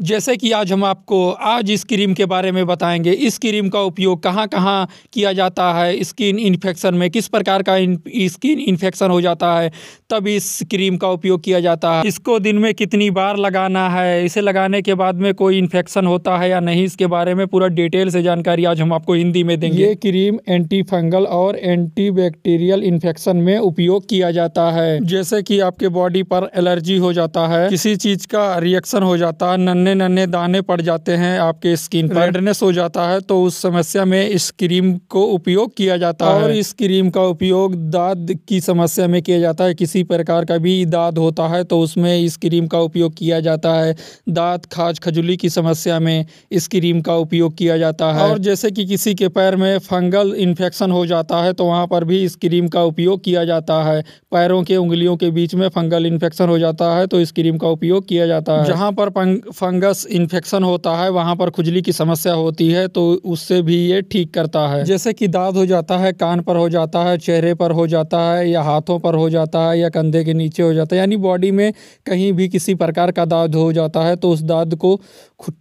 जैसे कि आज हम आपको आज इस क्रीम के बारे में बताएंगे इस क्रीम का उपयोग कहाँ कहाँ किया जाता है स्किन इन्फेक्शन में किस प्रकार का स्किन इन्फेक्शन हो जाता है तब इस क्रीम का उपयोग किया जाता है इसको दिन में कितनी बार लगाना है इसे लगाने के बाद में कोई इन्फेक्शन होता है या नहीं इसके बारे में पूरा डिटेल से जानकारी आज हम आपको हिंदी में देंगे ये क्रीम एंटी फंगल और एंटी बैक्टीरियल इन्फेक्शन में उपयोग किया जाता है जैसे कि आपके बॉडी पर एलर्जी हो जाता है किसी चीज़ का रिएक्शन हो जाता है नन्हे नन्हे दाने पड़ जाते हैं आपके स्किन पर रेडनेस हो जाता है तो उस समस्या में इस क्रीम को उपयोग किया जाता और है और इस क्रीम का उपयोग दाद की समस्या में किया जाता है किसी प्रकार का भी दाद होता है तो उसमें इस क्रीम का उपयोग किया जाता है दाँत खाज खजुली की समस्या में इस क्रीम का उपयोग किया जाता है और जैसे कि किसी के पैर में फंगल इन्फेक्शन हो जाता है तो वहाँ पर भी इस क्रीम का उपयोग किया जाता है पैरों के उंगलियों के बीच में फंगल इन्फेक्शन हो जाता है तो इस क्रीम का उपयोग किया जाता है जहाँ पर फंग फंगस इन्फेक्शन होता है वहाँ पर खुजली की समस्या होती है तो उससे भी ये ठीक करता है जैसे कि दाद हो जाता है कान पर हो जाता है चेहरे पर हो जाता है या हाथों पर हो जाता है या कंधे के नीचे हो जाता है यानी बॉडी में कहीं भी किसी प्रकार का दाद हो जाता है तो उस दाद को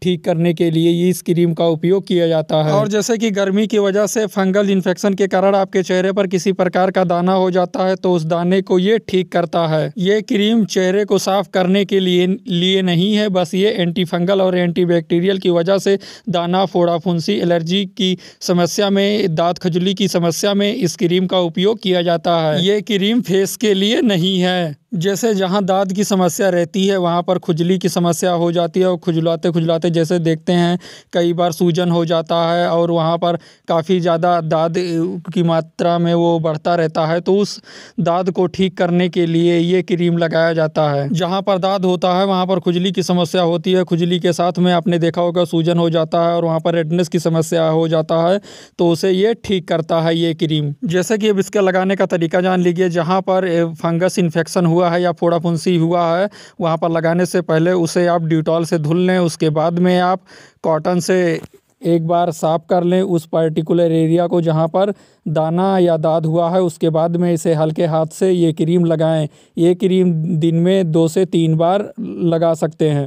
ठीक करने के लिए ये इस क्रीम का उपयोग किया जाता है और जैसे कि गर्मी की वजह से फंगल इन्फेक्शन के कारण आपके चेहरे पर किसी प्रकार का दाना हो जाता है तो उस दाने को ये ठीक करता है ये क्रीम चेहरे को साफ करने के लिए लिए नहीं है बस ये एंटी एंटीफंगल और एंटीबैक्टीरियल की वजह से दाना फोड़ा फुंसी एलर्जी की समस्या में दांत खजुली की समस्या में इस क्रीम का उपयोग किया जाता है ये क्रीम फेस के लिए नहीं है जैसे जहाँ दाद की समस्या रहती है वहाँ पर खुजली की समस्या हो जाती है और खुजलाते खुजलाते जैसे देखते हैं कई बार सूजन हो जाता है और वहाँ पर काफ़ी ज़्यादा दाद की मात्रा में वो बढ़ता रहता है तो उस दाद को ठीक करने के लिए ये क्रीम लगाया जाता है जहाँ पर दाद होता है वहाँ पर खुजली की समस्या होती है खुजली के साथ में आपने देखा होगा सूजन हो जाता है और वहाँ पर रेडनेस की समस्या हो जाता है तो उसे ये ठीक करता है ये क्रीम जैसे कि अब इसके लगाने का तरीका जान लीजिए जहाँ पर फंगस इन्फेक्शन हुआ हुआ है या फोड़ा फुंसी हुआ है वहाँ पर लगाने से पहले उसे आप ड्यूटॉल से धुल लें उसके बाद में आप कॉटन से एक बार साफ़ कर लें उस पर्टिकुलर एरिया को जहाँ पर दाना या दाद हुआ है उसके बाद में इसे हल्के हाथ से ये क्रीम लगाएं ये क्रीम दिन में दो से तीन बार लगा सकते हैं